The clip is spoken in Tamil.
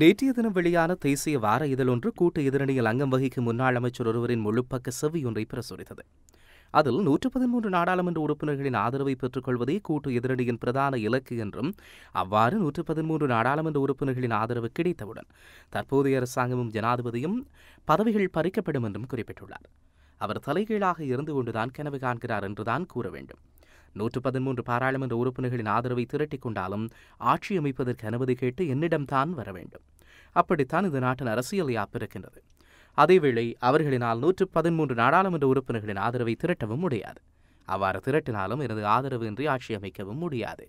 நேற்றைய தினம் வெளியான தேசிய வார இதழ் ஒன்று கூட்டு எதிரணியில் அங்கம் வகிக்கும் முன்னாள் அமைச்சர் ஒருவரின் முழுப்பக்க செவி ஒன்றை பிரசுரித்தது அதில் நூற்று பதிமூன்று நாடாளுமன்ற உறுப்பினர்களின் ஆதரவை பெற்றுக்கொள்வதே கூட்டு எதிரணியின் பிரதான இலக்கு என்றும் அவ்வாறு நூற்று பதிமூன்று நாடாளுமன்ற உறுப்பினர்களின் ஆதரவு கிடைத்தவுடன் தற்போதைய அரசாங்கமும் ஜனாதிபதியும் பதவிகள் பறிக்கப்படும் என்றும் குறிப்பிட்டுள்ளார் அவர் தலைகீழாக இருந்து கொண்டுதான் கனவு காண்கிறார் என்றுதான் கூற வேண்டும் நூற்று பதிமூன்று பாராளுமன்ற உறுப்பினர்களின் ஆதரவை திரட்டிக் கொண்டாலும் ஆட்சி அமைப்பதற்கு அனுமதி கேட்டு என்னிடம்தான் வர வேண்டும் அப்படித்தான் இந்த நாட்டின் அரசியல் யாப்பிருக்கின்றது அதேவேளை அவர்களினால் நூற்று பதிமூன்று நாடாளுமன்ற உறுப்பினர்களின் ஆதரவை திரட்டவும் முடியாது அவ்வாறு திரட்டினாலும் எனது ஆதரவு இன்றி ஆட்சி அமைக்கவும் முடியாது